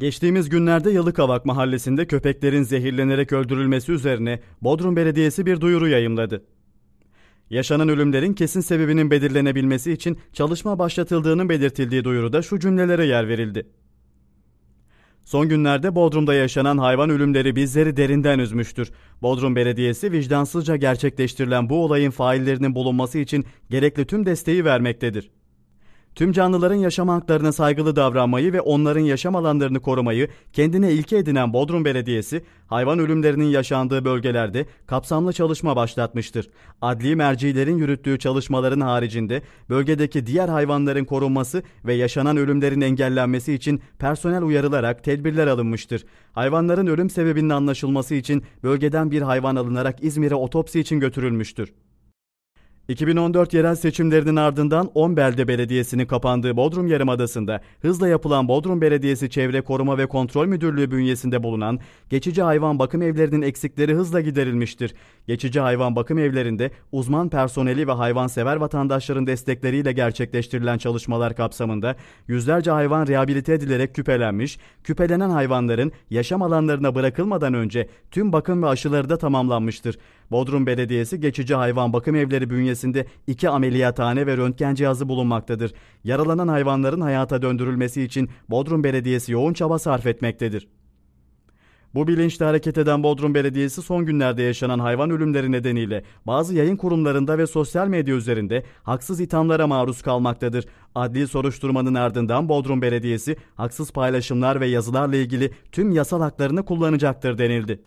Geçtiğimiz günlerde Yalıkavak mahallesinde köpeklerin zehirlenerek öldürülmesi üzerine Bodrum Belediyesi bir duyuru yayımladı. Yaşanan ölümlerin kesin sebebinin belirlenebilmesi için çalışma başlatıldığının belirtildiği duyuruda şu cümlelere yer verildi. Son günlerde Bodrum'da yaşanan hayvan ölümleri bizleri derinden üzmüştür. Bodrum Belediyesi vicdansızca gerçekleştirilen bu olayın faillerinin bulunması için gerekli tüm desteği vermektedir. Tüm canlıların yaşam haklarına saygılı davranmayı ve onların yaşam alanlarını korumayı kendine ilke edinen Bodrum Belediyesi, hayvan ölümlerinin yaşandığı bölgelerde kapsamlı çalışma başlatmıştır. Adli mercilerin yürüttüğü çalışmaların haricinde bölgedeki diğer hayvanların korunması ve yaşanan ölümlerin engellenmesi için personel uyarılarak tedbirler alınmıştır. Hayvanların ölüm sebebinin anlaşılması için bölgeden bir hayvan alınarak İzmir'e otopsi için götürülmüştür. 2014 yerel seçimlerinin ardından 10 belde belediyesinin kapandığı Bodrum Yarımadası'nda hızla yapılan Bodrum Belediyesi Çevre Koruma ve Kontrol Müdürlüğü bünyesinde bulunan geçici hayvan bakım evlerinin eksikleri hızla giderilmiştir. Geçici hayvan bakım evlerinde uzman personeli ve hayvansever vatandaşların destekleriyle gerçekleştirilen çalışmalar kapsamında yüzlerce hayvan rehabilite edilerek küpelenmiş, küpelenen hayvanların yaşam alanlarına bırakılmadan önce tüm bakım ve aşıları da tamamlanmıştır. Bodrum Belediyesi Geçici Hayvan Bakım Evleri bünyesinde bölgesinde iki ameliyathane ve röntgen cihazı bulunmaktadır. Yaralanan hayvanların hayata döndürülmesi için Bodrum Belediyesi yoğun çaba sarf etmektedir. Bu bilinçle hareket eden Bodrum Belediyesi son günlerde yaşanan hayvan ölümleri nedeniyle bazı yayın kurumlarında ve sosyal medya üzerinde haksız ithamlara maruz kalmaktadır. Adli soruşturmanın ardından Bodrum Belediyesi haksız paylaşımlar ve yazılarla ilgili tüm yasal haklarını kullanacaktır denildi.